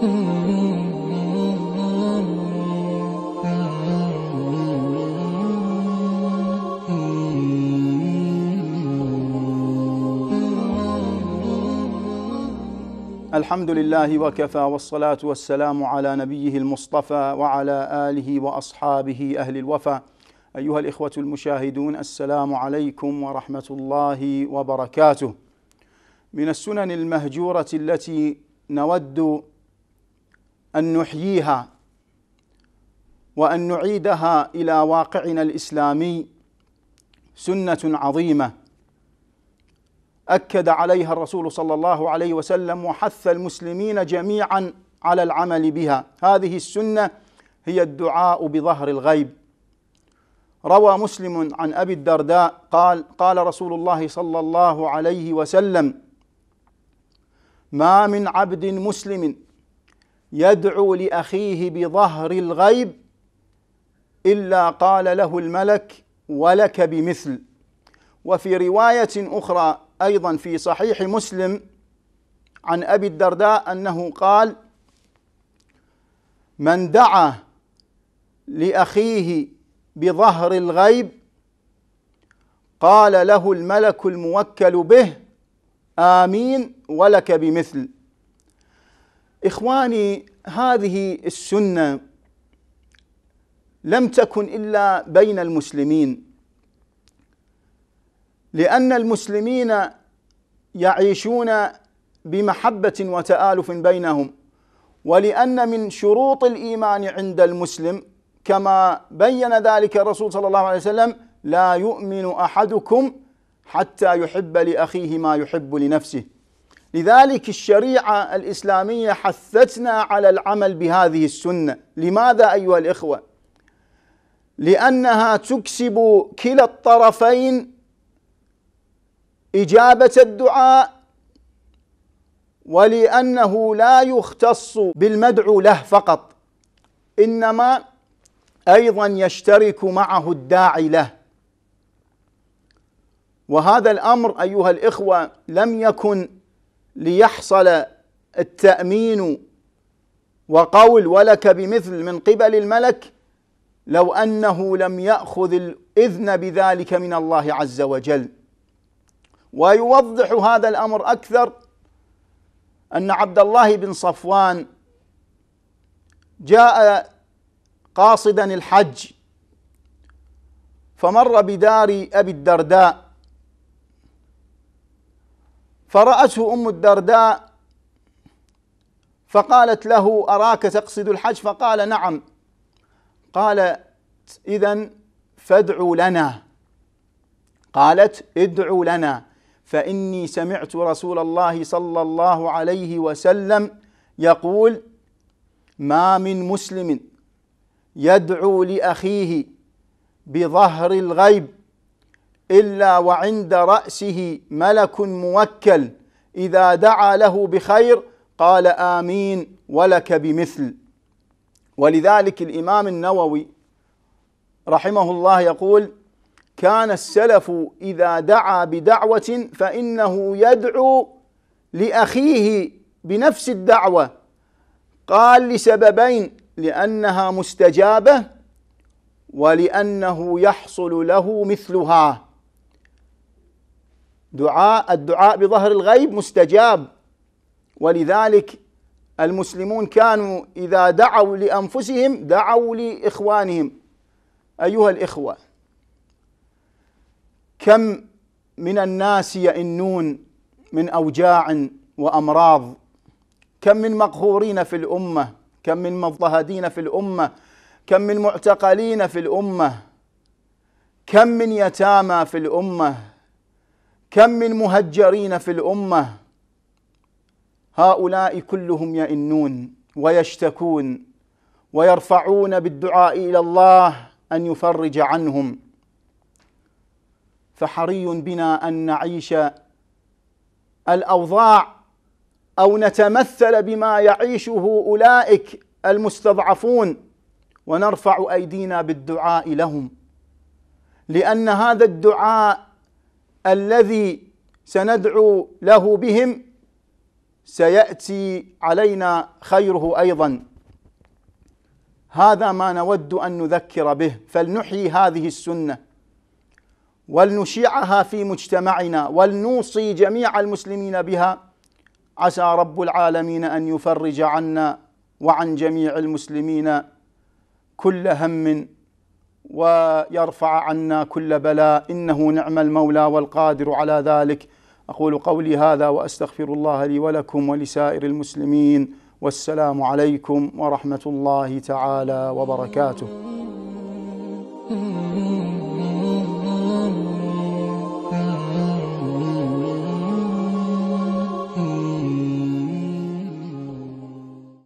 الحمد لله وكفى والصلاة والسلام على نبيه المصطفى وعلى آله وأصحابه أهل الوفا أيها الإخوة المشاهدون السلام عليكم ورحمة الله وبركاته من السنن المهجورة التي نود أن نحييها وأن نعيدها إلى واقعنا الإسلامي سنة عظيمة أكد عليها الرسول صلى الله عليه وسلم وحث المسلمين جميعا على العمل بها هذه السنة هي الدعاء بظهر الغيب روى مسلم عن أبي الدرداء قال قال رسول الله صلى الله عليه وسلم ما من عبد مسلم يدعو لاخيه بظهر الغيب الا قال له الملك ولك بمثل وفي روايه اخرى ايضا في صحيح مسلم عن ابي الدرداء انه قال من دعا لاخيه بظهر الغيب قال له الملك الموكل به امين ولك بمثل اخواني هذه السنه لم تكن الا بين المسلمين لان المسلمين يعيشون بمحبه وتالف بينهم ولان من شروط الايمان عند المسلم كما بين ذلك الرسول صلى الله عليه وسلم لا يؤمن احدكم حتى يحب لاخيه ما يحب لنفسه لذلك الشريعة الإسلامية حثتنا على العمل بهذه السنة لماذا أيها الإخوة؟ لأنها تكسب كلا الطرفين إجابة الدعاء ولأنه لا يختص بالمدعو له فقط إنما أيضا يشترك معه الداعي له وهذا الأمر أيها الإخوة لم يكن ليحصل التأمين وقول ولك بمثل من قبل الملك لو أنه لم يأخذ الإذن بذلك من الله عز وجل ويوضح هذا الأمر أكثر أن عبد الله بن صفوان جاء قاصدا الحج فمر بدار أبي الدرداء فرأته أم الدرداء فقالت له أراك تقصد الحج فقال نعم قالت إذا فادعوا لنا قالت ادعوا لنا فإني سمعت رسول الله صلى الله عليه وسلم يقول ما من مسلم يدعو لأخيه بظهر الغيب إلا وعند رأسه ملك موكل إذا دعا له بخير قال آمين ولك بمثل ولذلك الإمام النووي رحمه الله يقول كان السلف إذا دعا بدعوة فإنه يدعو لأخيه بنفس الدعوة قال لسببين لأنها مستجابة ولأنه يحصل له مثلها دعاء الدعاء بظهر الغيب مستجاب ولذلك المسلمون كانوا إذا دعوا لأنفسهم دعوا لإخوانهم أيها الإخوة كم من الناس يئنون من أوجاع وأمراض كم من مقهورين في الأمة كم من مضطهدين في الأمة كم من معتقلين في الأمة كم من يتامى في الأمة كم من مهجرين في الامه هؤلاء كلهم يئنون ويشتكون ويرفعون بالدعاء الى الله ان يفرج عنهم فحري بنا ان نعيش الاوضاع او نتمثل بما يعيشه اولئك المستضعفون ونرفع ايدينا بالدعاء لهم لان هذا الدعاء الذي سندعو له بهم سياتي علينا خيره ايضا هذا ما نود ان نذكر به فلنحيي هذه السنه ولنشيعها في مجتمعنا ولنوصي جميع المسلمين بها عسى رب العالمين ان يفرج عنا وعن جميع المسلمين كل هم ويرفع عنا كل بلاء انه نعم المولى والقادر على ذلك اقول قولي هذا واستغفر الله لي ولكم ولسائر المسلمين والسلام عليكم ورحمه الله تعالى وبركاته. Mm-hmm.